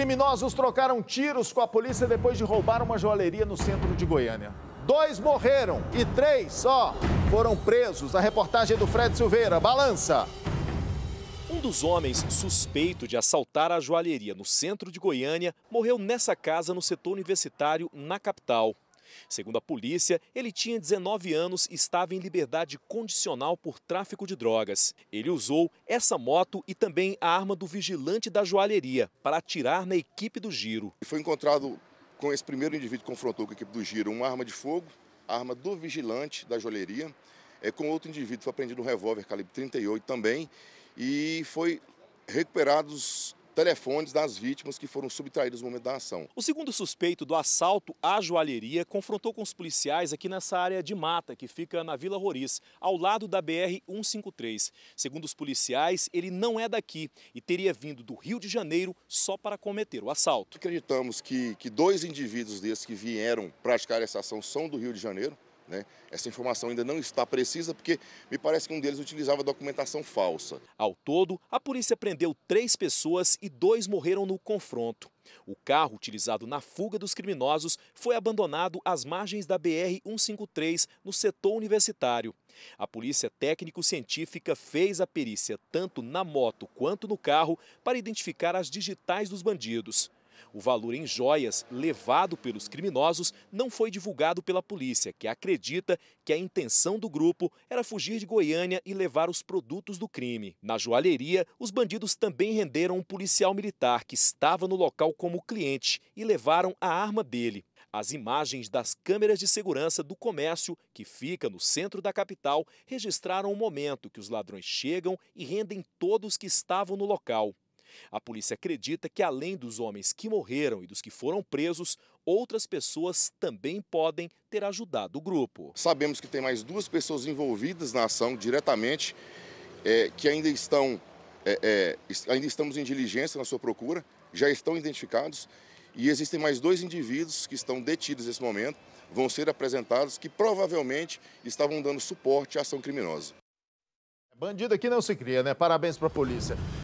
Criminosos trocaram tiros com a polícia depois de roubar uma joalheria no centro de Goiânia. Dois morreram e três só foram presos. A reportagem é do Fred Silveira. Balança. Um dos homens suspeito de assaltar a joalheria no centro de Goiânia morreu nessa casa no setor universitário, na capital. Segundo a polícia, ele tinha 19 anos e estava em liberdade condicional por tráfico de drogas. Ele usou essa moto e também a arma do vigilante da joalheria para atirar na equipe do giro. Foi encontrado com esse primeiro indivíduo que confrontou com a equipe do giro uma arma de fogo, arma do vigilante da joalheria. É, com outro indivíduo foi apreendido um revólver calibre 38 também e foi recuperados telefones das vítimas que foram subtraídas no momento da ação. O segundo suspeito do assalto à joalheria confrontou com os policiais aqui nessa área de mata que fica na Vila Roriz, ao lado da BR 153. Segundo os policiais, ele não é daqui e teria vindo do Rio de Janeiro só para cometer o assalto. Acreditamos que, que dois indivíduos desses que vieram praticar essa ação são do Rio de Janeiro. Né? Essa informação ainda não está precisa, porque me parece que um deles utilizava documentação falsa. Ao todo, a polícia prendeu três pessoas e dois morreram no confronto. O carro utilizado na fuga dos criminosos foi abandonado às margens da BR-153, no setor universitário. A polícia técnico-científica fez a perícia tanto na moto quanto no carro para identificar as digitais dos bandidos. O valor em joias levado pelos criminosos não foi divulgado pela polícia, que acredita que a intenção do grupo era fugir de Goiânia e levar os produtos do crime. Na joalheria, os bandidos também renderam um policial militar que estava no local como cliente e levaram a arma dele. As imagens das câmeras de segurança do comércio, que fica no centro da capital, registraram o momento que os ladrões chegam e rendem todos que estavam no local. A polícia acredita que, além dos homens que morreram e dos que foram presos, outras pessoas também podem ter ajudado o grupo. Sabemos que tem mais duas pessoas envolvidas na ação diretamente, é, que ainda estão. É, é, ainda estamos em diligência na sua procura, já estão identificados e existem mais dois indivíduos que estão detidos nesse momento, vão ser apresentados, que provavelmente estavam dando suporte à ação criminosa. Bandido aqui não se cria, né? Parabéns para a polícia.